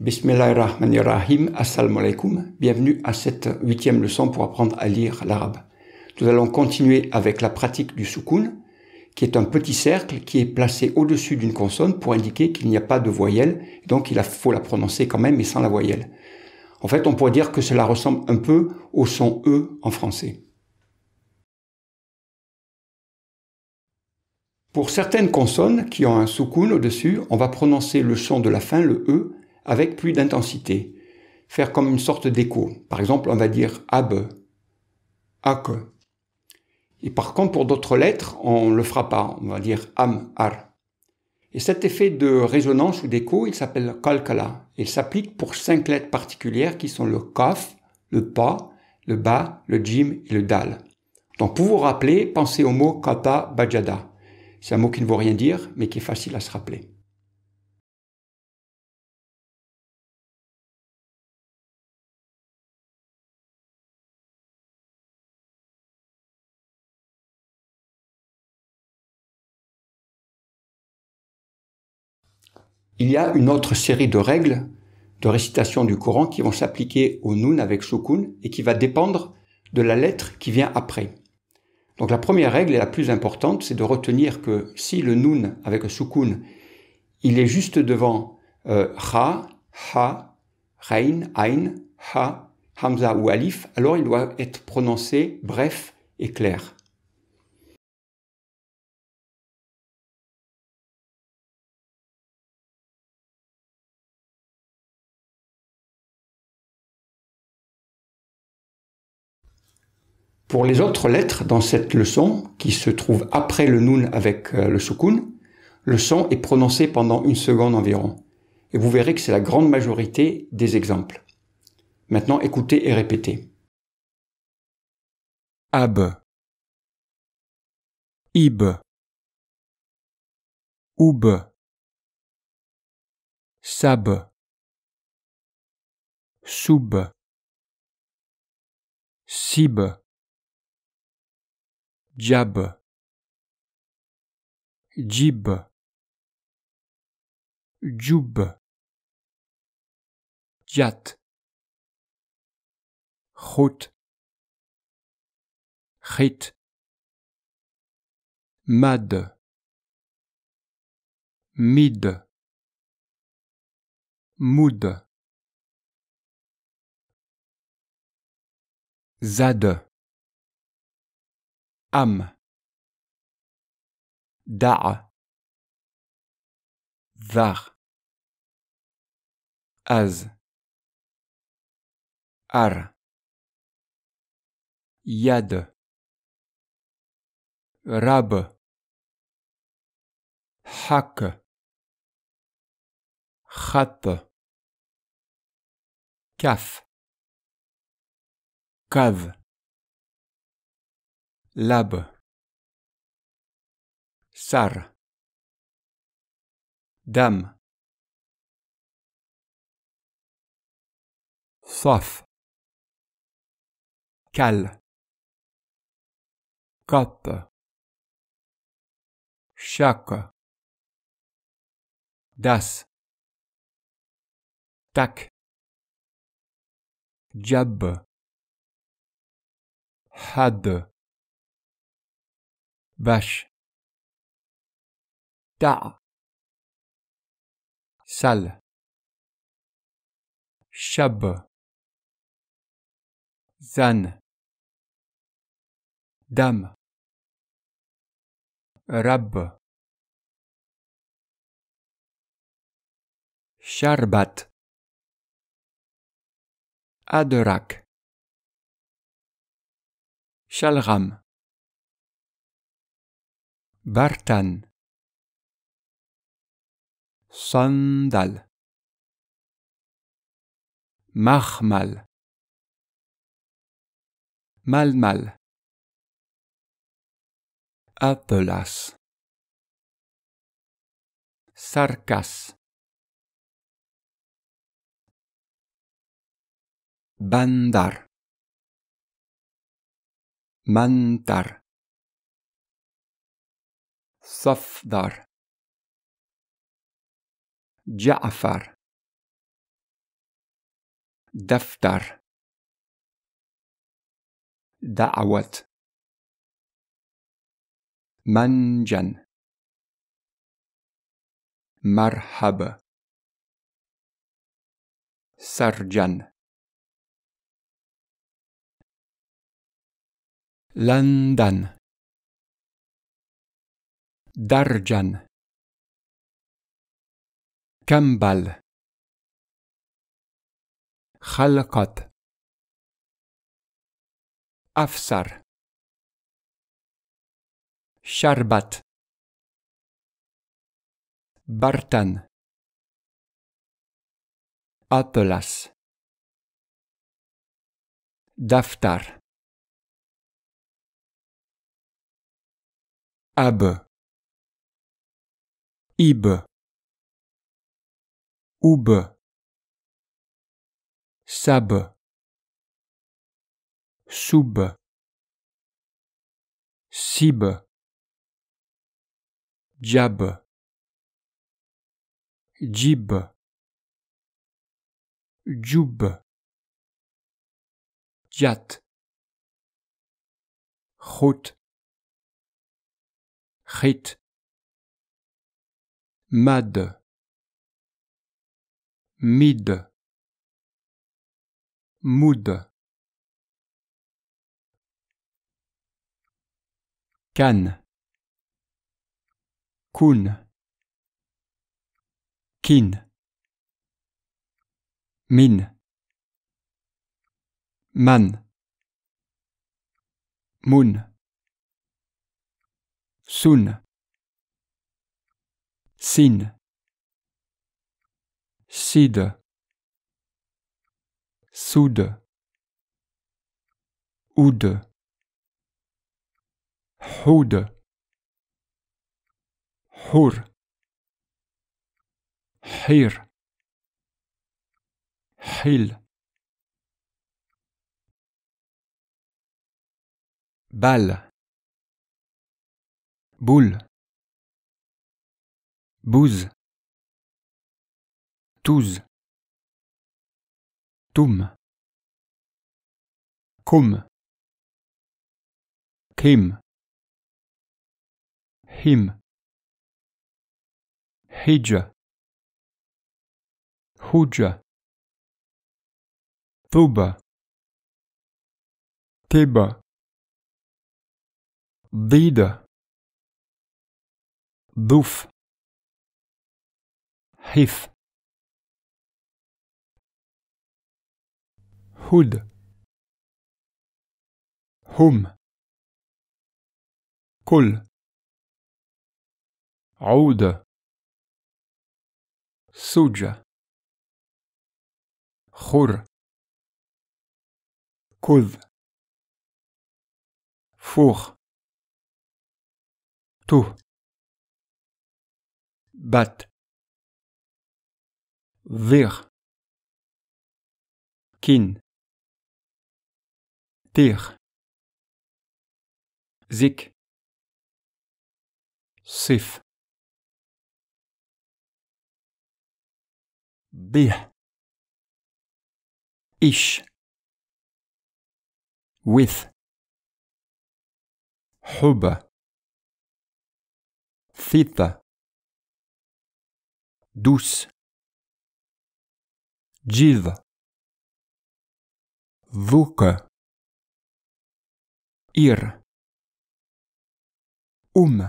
ar-Rahim, assalamu alaikum, bienvenue à cette huitième leçon pour apprendre à lire l'arabe. Nous allons continuer avec la pratique du soukoun, qui est un petit cercle qui est placé au-dessus d'une consonne pour indiquer qu'il n'y a pas de voyelle, donc il faut la prononcer quand même et sans la voyelle. En fait, on pourrait dire que cela ressemble un peu au son E en français. Pour certaines consonnes qui ont un soukoun au-dessus, on va prononcer le son de la fin, le E, avec plus d'intensité, faire comme une sorte d'écho. Par exemple, on va dire ab, ak. Et par contre, pour d'autres lettres, on le fera pas, on va dire am, ar. Et cet effet de résonance ou d'écho, il s'appelle kalkala. Il s'applique pour cinq lettres particulières qui sont le kaf, le pa, le ba, le jim et le dal. Donc pour vous rappeler, pensez au mot kata bajada. C'est un mot qui ne vaut rien dire, mais qui est facile à se rappeler. il y a une autre série de règles de récitation du Coran qui vont s'appliquer au noun avec Shukun et qui va dépendre de la lettre qui vient après. Donc la première règle et la plus importante, c'est de retenir que si le noun avec sukun, il est juste devant Ha, euh, Ha, Rein, Ain, Ha, Hamza ou Alif, alors il doit être prononcé bref et clair. Pour les autres lettres dans cette leçon, qui se trouve après le nun avec euh, le sukun, le son est prononcé pendant une seconde environ. Et vous verrez que c'est la grande majorité des exemples. Maintenant, écoutez et répétez. Ab. Ib. Sab. sub, Sib. Jab. Jib. Jub. Jat. Khout, Mad. Mid. Mood. Zad. ام دع ذخ از ار يد رب حك خط كف كذ lab sar dame soif cal cop chaque das tac jab had vache دع سل شب زن دم رب شربت أدرك شلغم Bartan Sandal Mahmal Malmal Apelas Sarkas Bandar Mantar صفدر جعفر دفتر دعوة منجن مرحب سرجن لندن درجا كمبل خلقت أفسر شربت برتن أطلس دفتر أب Ib Oub Sab Soub Sib Jab Jib Jub Jat hut, Chit mad mid mood can kun kin min man moon soon Sin. Sid. Soud. Oud. Houd. Hour. Hir. Hil. Balle. Boule. Bouze. Touze. Toum. Cum. Kim. Him. Hija. Hujja. Thuba. Tiba. Dida. Duf. حيف هود هم كل عود سوجة خر كذ فوخ تو بات ذيغ كين تيغ زك صف ضيح إيش ويث حب ثيتا دوس Джив. Вука. Ир. Ум.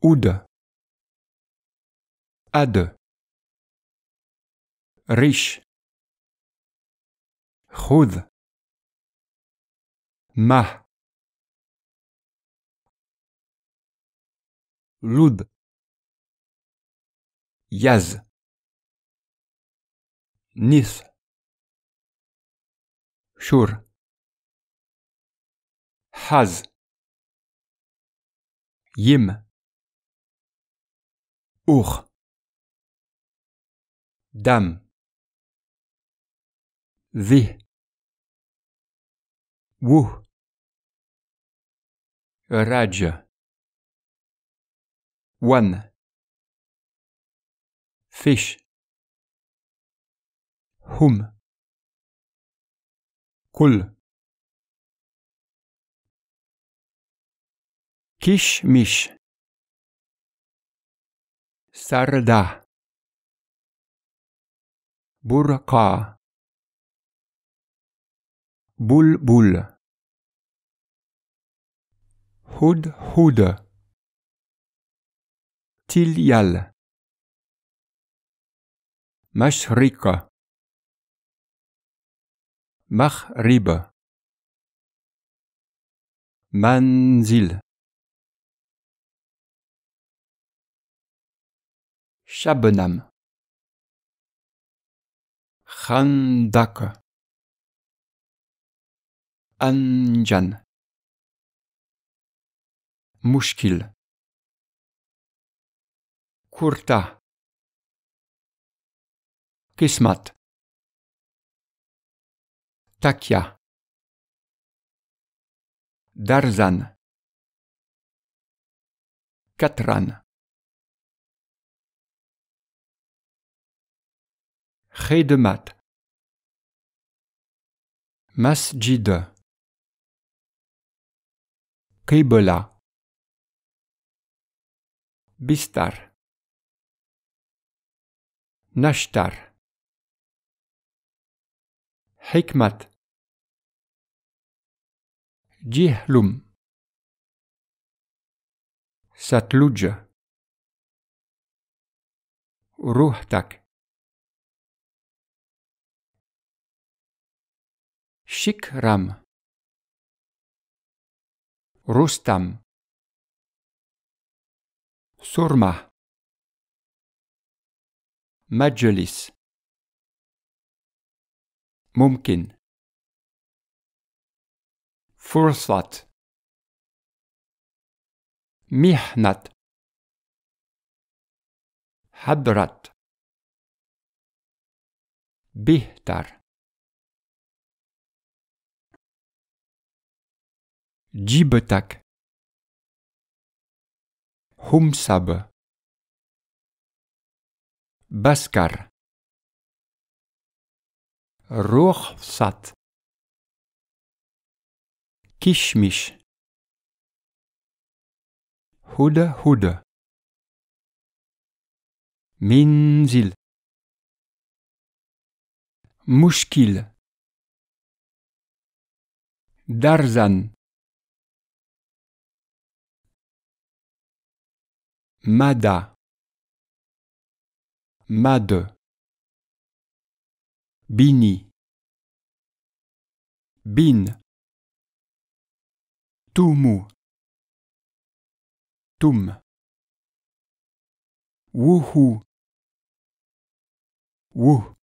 Уд, Ад. Риш. Худ. Мах. Луд. Яз. Nis. Sure. Has. Yim. Ur. Dam. The. Wu. Raj. One. Fish. هم كل كشمش سردة برقع بلبل هدهد يال مشرقة Maghrib. Manzil. Shabnam. Khandak. Anjan. Mushkil. Kurta. Kismat. Takia. Darzan. Katran. mat Masjid. Kibola, Bistar. Nashtar. Hikmat. جيهلم ساتلوجا روحتك شكرم رستم سرمة مجلس ممكن فرصات محنة حضرت بهتر جيبتك همسب بسكر سات Kişmiş Huda huda Minzil Muşkil Darzan Mada Made Bini Bin Tumu. Tum. Wuhu. Woo.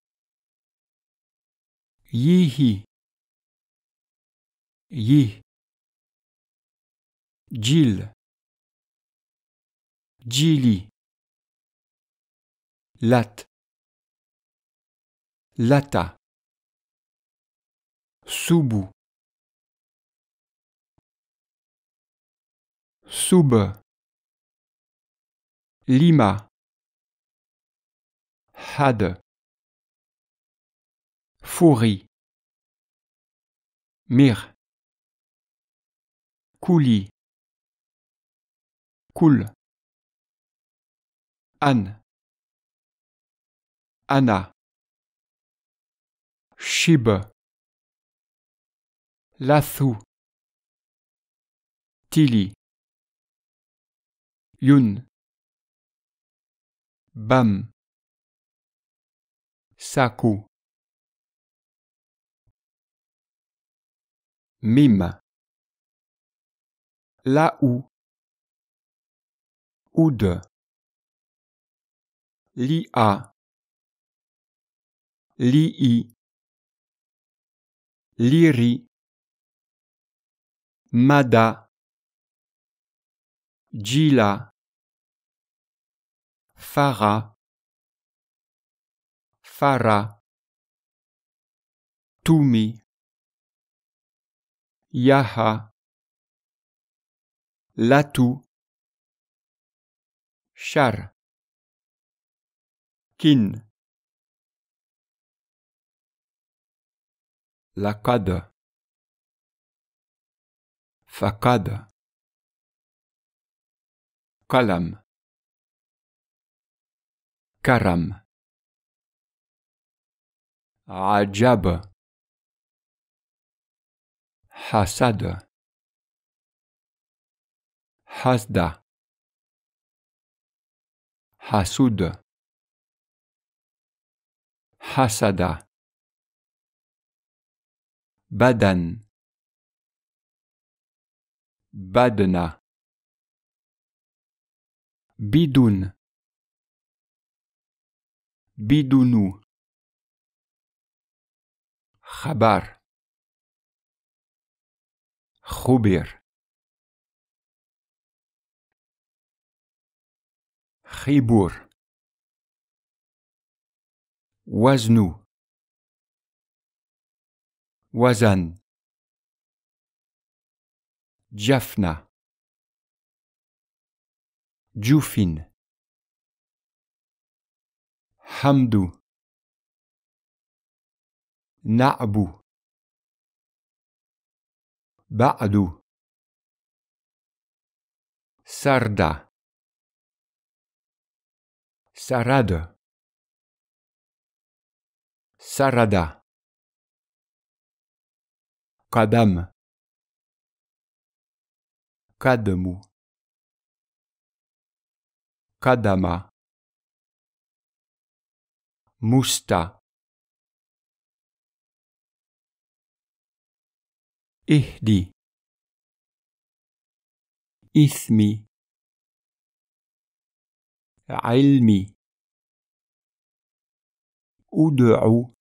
Yihi. Yee. Jil. Jili. Lat. Lata. Subu. Soub Lima Had Fouri Mir Couli Cool Anne Anna Chib lathou Tilly Yun. Bam. Saku. Mime. Laou. Oud. Lia. Lii. Liri. Mada. Gila. Phara, fara tumi yaha latu Shar, kin lakada fakada kalam كرم عجب حسد حسد حسود حسد بدن بدن بدون بیدونو خبر خبر خیبور وزنو وزن جفنه جوفین Hamdu, naabu, Ba'dou. Sarda. Sarada Sarada. Kadam. kadamu, Kadama. Muster اهدي إثمي علمي أدعو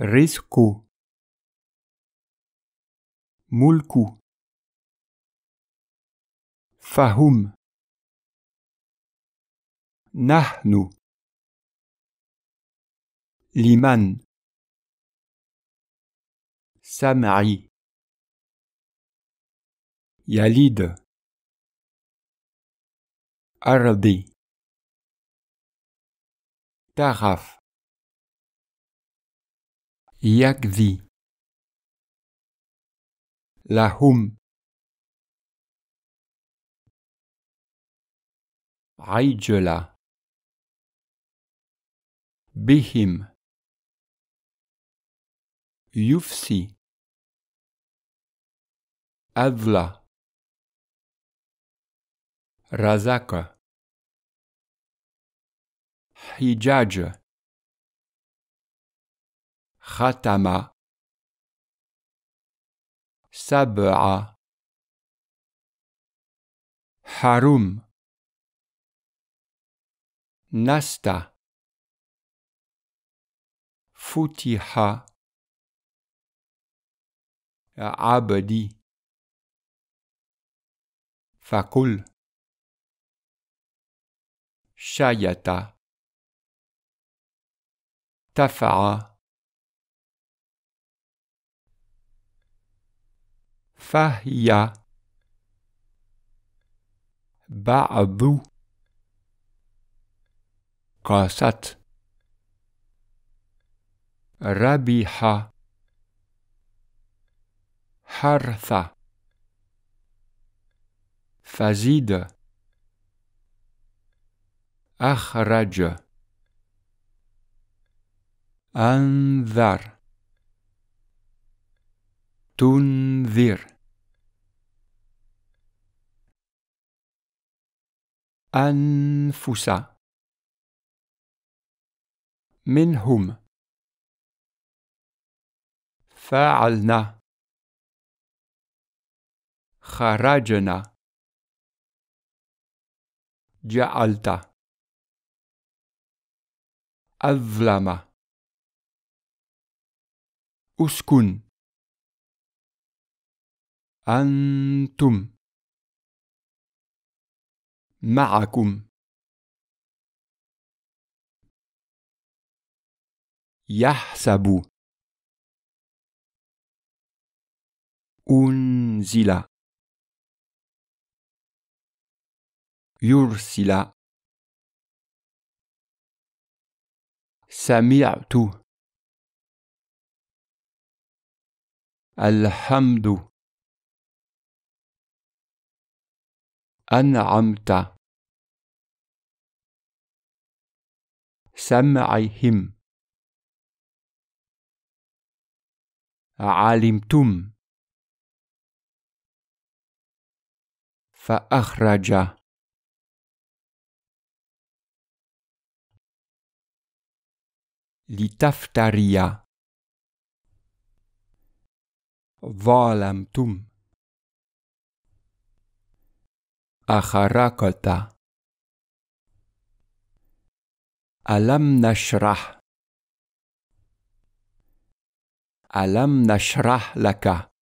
رزق ملك فهم نحن لمن سمعي يليد أرضي تغف يكذي لهم عجله Be him. Yufsi. Adla. Razaka. Hijaj. Khatama. سبعة Harum. Nasta. فتح عبدي فقل شيت تفعى فهي بعض قاست ربح حرث فزيد أخرج أنذر تنذر أنفس منهم فعلنا خرجنا جعلت أظلم أسكن أنتم معكم يحسب أنزل يرسل سمعت الحمد أنعمت سمعهم علمتم فأخرج لتفتري ظالمتم أخرقت ألم نشرح ألم نشرح لك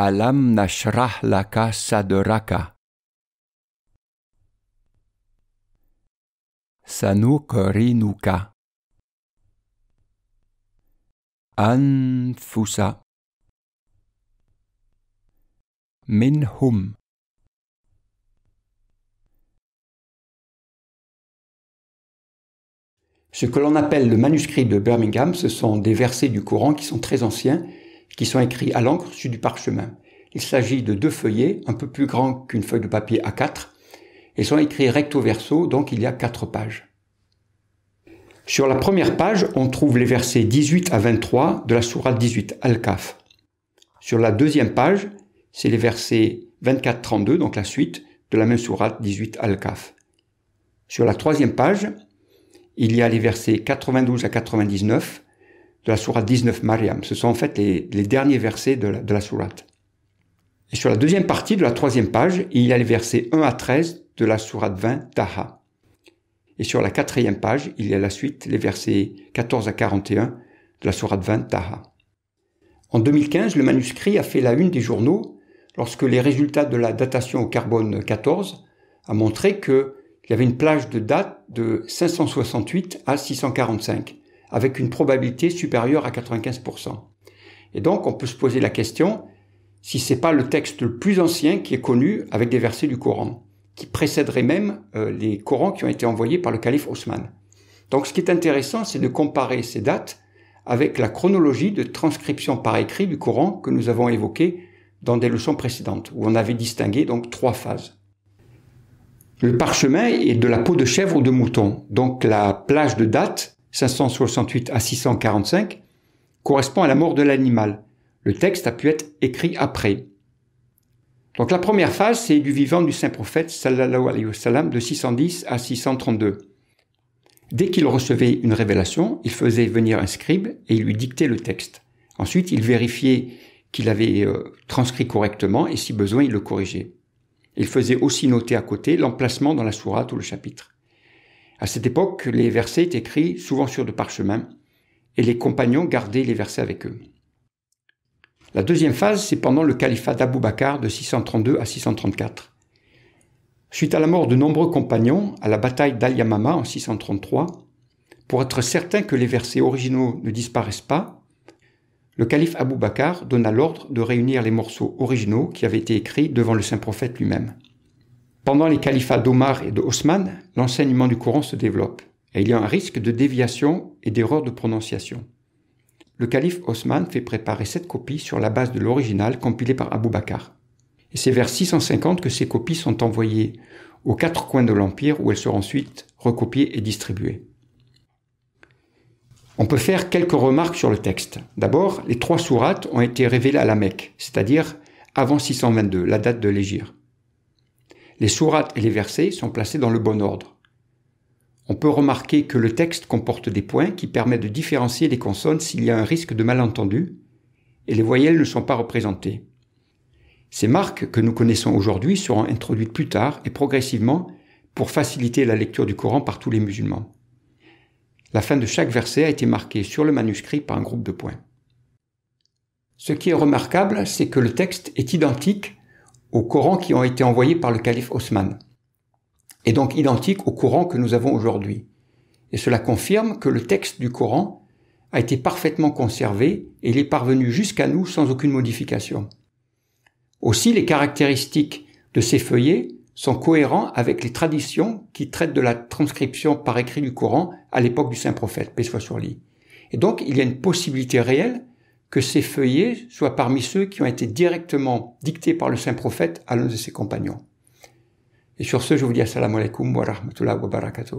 Alam nashrah laka sadraka. Sanukarinuka. Anfusa. Minhum. Ce que l'on appelle le manuscrit de Birmingham, ce sont des versets du Coran qui sont très anciens qui sont écrits à l'encre sur du parchemin. Il s'agit de deux feuillets, un peu plus grands qu'une feuille de papier A4, et sont écrits recto verso, donc il y a quatre pages. Sur la première page, on trouve les versets 18 à 23 de la sourate 18 Al-Kaf. Sur la deuxième page, c'est les versets 24-32, donc la suite de la même sourate 18 Al-Kaf. Sur la troisième page, il y a les versets 92 à 99 de la sourate 19 Mariam. Ce sont en fait les, derniers versets de la, de sourate. Et sur la deuxième partie de la troisième page, il y a les versets 1 à 13 de la sourate 20 Taha. Et sur la quatrième page, il y a la suite, les versets 14 à 41 de la sourate 20 Taha. En 2015, le manuscrit a fait la une des journaux lorsque les résultats de la datation au carbone 14 a montré qu'il y avait une plage de date de 568 à 645 avec une probabilité supérieure à 95%. Et donc, on peut se poser la question si ce n'est pas le texte le plus ancien qui est connu avec des versets du Coran, qui précéderait même euh, les Corans qui ont été envoyés par le calife Osman. Donc, ce qui est intéressant, c'est de comparer ces dates avec la chronologie de transcription par écrit du Coran que nous avons évoquée dans des leçons précédentes, où on avait distingué donc trois phases. Le parchemin est de la peau de chèvre ou de mouton, donc la plage de date 568 à 645, correspond à la mort de l'animal. Le texte a pu être écrit après. Donc la première phase, c'est du vivant du saint prophète sallallahu alayhi wa sallam, de 610 à 632. Dès qu'il recevait une révélation, il faisait venir un scribe et il lui dictait le texte. Ensuite, il vérifiait qu'il avait euh, transcrit correctement et si besoin, il le corrigeait. Il faisait aussi noter à côté l'emplacement dans la sourate ou le chapitre. À cette époque, les versets étaient écrits souvent sur de parchemins, et les compagnons gardaient les versets avec eux. La deuxième phase, c'est pendant le califat d'Abou Bakr de 632 à 634. Suite à la mort de nombreux compagnons à la bataille d'Al-Yamama en 633, pour être certain que les versets originaux ne disparaissent pas, le calife Abou Bakr donna l'ordre de réunir les morceaux originaux qui avaient été écrits devant le saint prophète lui-même. Pendant les califats d'Omar et de l'enseignement du Coran se développe et il y a un risque de déviation et d'erreur de prononciation. Le calife Osman fait préparer sept copies sur la base de l'original compilé par Abou Bakr. Et c'est vers 650 que ces copies sont envoyées aux quatre coins de l'Empire où elles seront ensuite recopiées et distribuées. On peut faire quelques remarques sur le texte. D'abord, les trois sourates ont été révélées à la Mecque, c'est-à-dire avant 622, la date de l'Égir les sourates et les versets sont placés dans le bon ordre. On peut remarquer que le texte comporte des points qui permettent de différencier les consonnes s'il y a un risque de malentendu, et les voyelles ne sont pas représentées. Ces marques que nous connaissons aujourd'hui seront introduites plus tard et progressivement pour faciliter la lecture du Coran par tous les musulmans. La fin de chaque verset a été marquée sur le manuscrit par un groupe de points. Ce qui est remarquable, c'est que le texte est identique au Coran qui ont été envoyés par le calife Osman, et donc identique au Coran que nous avons aujourd'hui. Et cela confirme que le texte du Coran a été parfaitement conservé et il est parvenu jusqu'à nous sans aucune modification. Aussi, les caractéristiques de ces feuillets sont cohérents avec les traditions qui traitent de la transcription par écrit du Coran à l'époque du Saint Prophète, paix sur Et donc, il y a une possibilité réelle que ces feuillets soient parmi ceux qui ont été directement dictés par le saint prophète à l'un de ses compagnons. Et sur ce, je vous dis assalamu alaikum wa rahmatullah wa barakatuh.